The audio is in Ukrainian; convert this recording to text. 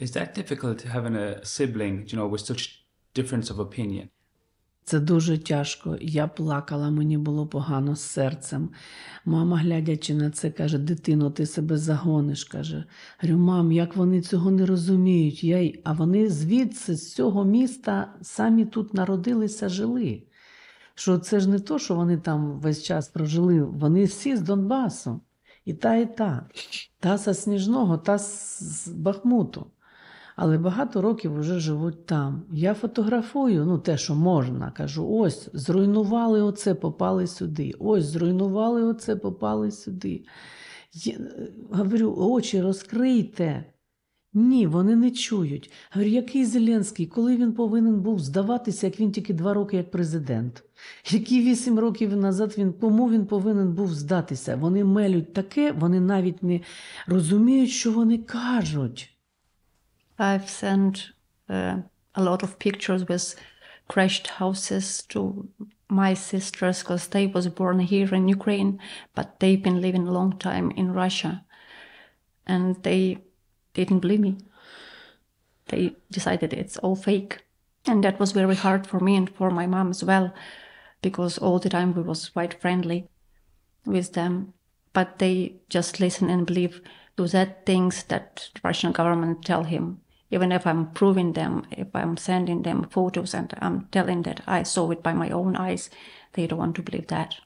Is that difficult having a sibling, you know, with such difference of opinion? Це дуже тяжко. Я плакала, мені було погано з серцем. Мама, глядячи на це, каже: Дитино, ти себе загониш. каже. Говорю, мам, як вони цього не розуміють? Я... А вони звідси, з цього міста, самі тут народилися, жили. Що це ж не то, що вони там весь час прожили, вони всі з Донбасу. І та, і та. Та з Сніжного, та з Бахмуту але багато років вже живуть там. Я фотографую, ну те, що можна, кажу: ось зруйнували оце, попали сюди. Ось зруйнували оце, попали сюди. Я е, Говорю, очі розкрийте. Ні, вони не чують. Говорю, який Зеленський, коли він повинен був здаватися, як він тільки два роки як президент? Які вісім років назад він кому він повинен був здатися? Вони мелють таке, вони навіть не розуміють, що вони кажуть. I've sent uh, a lot of pictures with crashed houses to my sisters because they was born here in Ukraine, but they've been living a long time in Russia, and they didn't believe me. They decided it's all fake, and that was very hard for me and for my mom as well, because all the time we was quite friendly with them, but they just listen and believe those that things that the Russian government tell him even if I'm proving them, if I'm sending them photos and I'm telling that I saw it by my own eyes, they don't want to believe that.